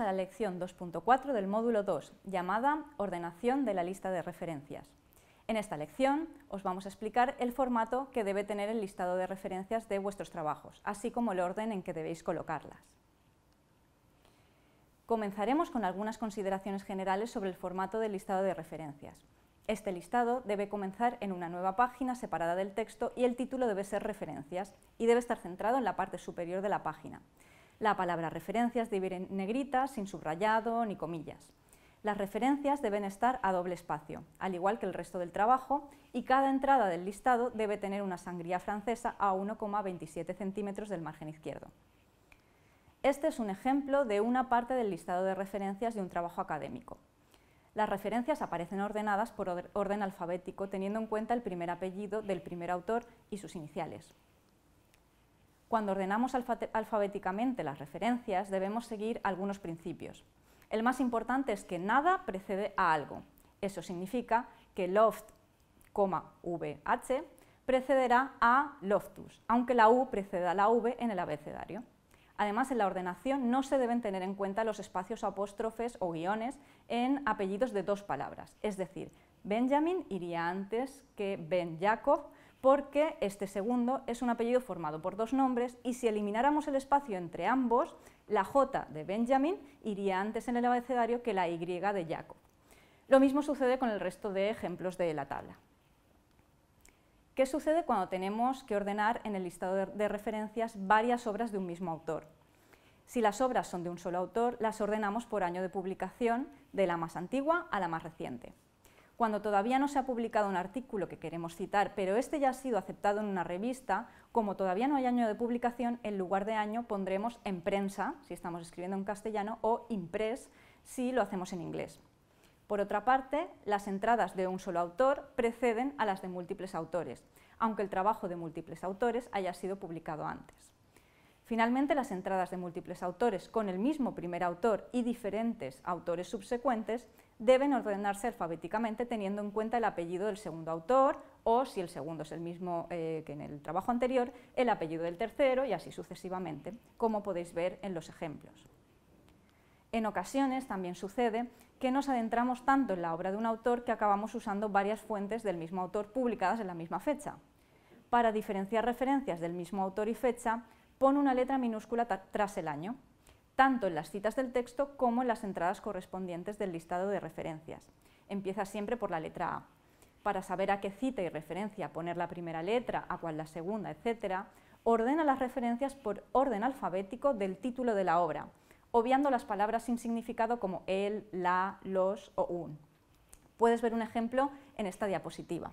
a la lección 2.4 del módulo 2, llamada Ordenación de la lista de referencias. En esta lección os vamos a explicar el formato que debe tener el listado de referencias de vuestros trabajos, así como el orden en que debéis colocarlas. Comenzaremos con algunas consideraciones generales sobre el formato del listado de referencias. Este listado debe comenzar en una nueva página separada del texto y el título debe ser Referencias y debe estar centrado en la parte superior de la página. La palabra referencias debe ir en negrita, sin subrayado ni comillas. Las referencias deben estar a doble espacio, al igual que el resto del trabajo, y cada entrada del listado debe tener una sangría francesa a 1,27 centímetros del margen izquierdo. Este es un ejemplo de una parte del listado de referencias de un trabajo académico. Las referencias aparecen ordenadas por orden alfabético, teniendo en cuenta el primer apellido del primer autor y sus iniciales. Cuando ordenamos alfabéticamente las referencias debemos seguir algunos principios. El más importante es que nada precede a algo. Eso significa que loft, VH precederá a loftus, aunque la U preceda a la V en el abecedario. Además, en la ordenación no se deben tener en cuenta los espacios apóstrofes o guiones en apellidos de dos palabras, es decir, Benjamin iría antes que Ben Jacob, porque este segundo es un apellido formado por dos nombres y si elimináramos el espacio entre ambos, la J de Benjamin iría antes en el abecedario que la Y de Jacob. Lo mismo sucede con el resto de ejemplos de la tabla. ¿Qué sucede cuando tenemos que ordenar en el listado de referencias varias obras de un mismo autor? Si las obras son de un solo autor, las ordenamos por año de publicación, de la más antigua a la más reciente cuando todavía no se ha publicado un artículo que queremos citar, pero este ya ha sido aceptado en una revista, como todavía no hay año de publicación, en lugar de año pondremos en prensa, si estamos escribiendo en castellano, o impres si lo hacemos en inglés. Por otra parte, las entradas de un solo autor preceden a las de múltiples autores, aunque el trabajo de múltiples autores haya sido publicado antes. Finalmente, las entradas de múltiples autores con el mismo primer autor y diferentes autores subsecuentes deben ordenarse alfabéticamente teniendo en cuenta el apellido del segundo autor o, si el segundo es el mismo eh, que en el trabajo anterior, el apellido del tercero y así sucesivamente, como podéis ver en los ejemplos. En ocasiones también sucede que nos adentramos tanto en la obra de un autor que acabamos usando varias fuentes del mismo autor publicadas en la misma fecha. Para diferenciar referencias del mismo autor y fecha, pone una letra minúscula tras el año, tanto en las citas del texto como en las entradas correspondientes del listado de referencias. Empieza siempre por la letra A. Para saber a qué cita y referencia poner la primera letra, a cuál la segunda, etc., ordena las referencias por orden alfabético del título de la obra, obviando las palabras sin significado como el, la, los o un. Puedes ver un ejemplo en esta diapositiva.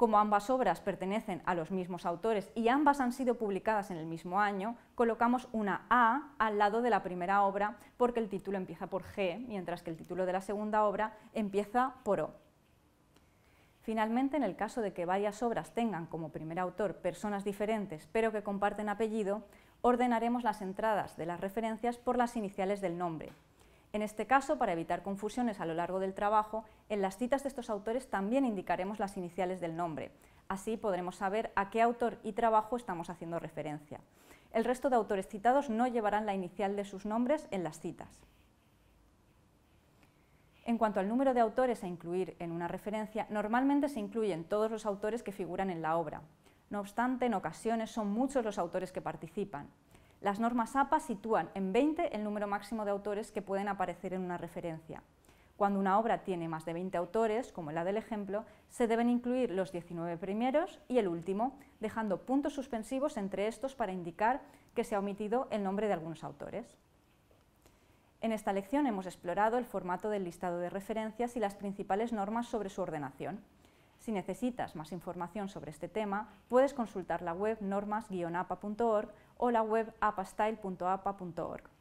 Como ambas obras pertenecen a los mismos autores y ambas han sido publicadas en el mismo año, colocamos una A al lado de la primera obra porque el título empieza por G, mientras que el título de la segunda obra empieza por O. Finalmente, en el caso de que varias obras tengan como primer autor personas diferentes pero que comparten apellido, ordenaremos las entradas de las referencias por las iniciales del nombre, en este caso, para evitar confusiones a lo largo del trabajo, en las citas de estos autores también indicaremos las iniciales del nombre. Así podremos saber a qué autor y trabajo estamos haciendo referencia. El resto de autores citados no llevarán la inicial de sus nombres en las citas. En cuanto al número de autores a incluir en una referencia, normalmente se incluyen todos los autores que figuran en la obra. No obstante, en ocasiones son muchos los autores que participan. Las normas APA sitúan en 20 el número máximo de autores que pueden aparecer en una referencia. Cuando una obra tiene más de 20 autores, como la del ejemplo, se deben incluir los 19 primeros y el último, dejando puntos suspensivos entre estos para indicar que se ha omitido el nombre de algunos autores. En esta lección hemos explorado el formato del listado de referencias y las principales normas sobre su ordenación. Si necesitas más información sobre este tema, puedes consultar la web normas-apa.org o la web apastyle.apa.org.